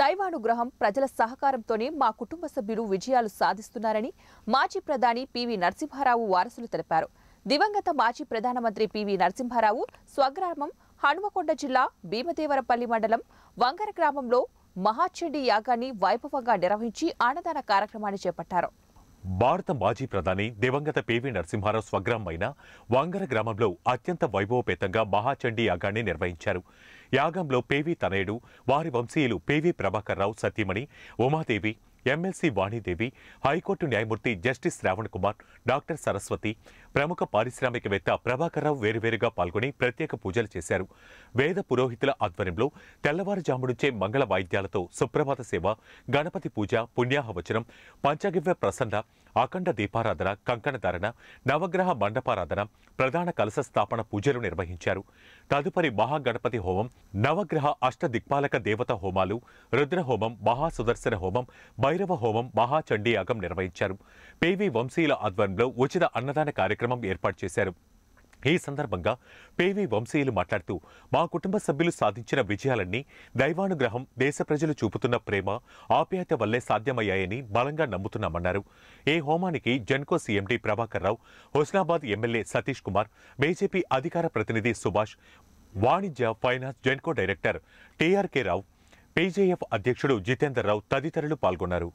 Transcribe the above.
దైవానుగ్రహం ప్రజల సహకారంతోనే మా కుటుంబ సభ్యులు విజయాలు సాధిస్తున్నారని మాజీ ప్రధాని పివి నరసింహారావు వారసులు తెలిపారు దివంగత మాజీ ప్రధానమంత్రి పివి నరసింహారావు స్వగ్రామం హనుమకొండ జిల్లా భీమదేవరపల్లి మండలం వంగర గ్రామంలో మహాచండి యాగాన్ని వైభవంగా నిర్వహించి ఆనదాన కార్యక్రమాన్ని చేపట్టారు భారత మాజీ ప్రధాని దివంగత పివి నరసింహారావు అయిన వాంగర గ్రామంలో అత్యంత వైభవపేతంగా మహాచండీ యాగాన్ని నిర్వహించారు యాగంలో పేవీ తనయుడు వారి వంశీయులు PV Rao Satyamani Umadevi MLC Vanidevi high court న్యాయమూర్తి జస్టిస్ శ్రావణ్ కుమార్ డాక్టర్ సరస్వతి ప్రముఖ పారిశ్రామికవేత్త ప్రభాకర్రావు వేరువేరుగా పాల్గొని ప్రత్యేక పూజలు చేశారు వేద పురోహితుల ఆధ్వర్యంలో తెల్లవారుజాము నుంచే మంగళ వాయిద్యాలతో సుప్రభాత సేవ గణపతి పూజ పుణ్యాహవచనం పంచగివ్య ప్రసన్న అఖండ దీపారాధన కంకణధారణ నవగ్రహ మండపారాధన ప్రధాన కలశ స్థాపన పూజలు నిర్వహించారు తదుపరి మహాగణపతి హోమం నవగ్రహ అష్టదిక్పాలక దేవత హోమాలు రుద్రహోమం మహాసుదర్శన హోమం భైరవ హోమం మహాచండీయాగం నిర్వహించారు పేవీ వంశీయుల ఆధ్వర్యంలో ఉచిత అన్నదాన కార్యక్రమం ఏర్పాటు చేశారు ఈ సందర్భంగా పేవి వంశీయులు మాట్లాడుతూ మా కుటుంబ సభ్యులు సాధించిన విజయాలన్నీ దైవానుగ్రహం దేశ ప్రజలు చూపుతున్న ప్రేమ ఆప్యాయత వల్లే సాధ్యమయ్యాయని బలంగా నమ్ముతున్నామన్నారు ఈ హోమానికి Genco CMD Prabhakar Rao Husnabad MLA Satish Kumar BJP అధికార ప్రతినిధి సుభాష్ వాణిజ్య finance Genco director TRK Rao PJF అధ్యక్షుడు జితేందర్ రావు తదితరులు పాల్గొన్నారు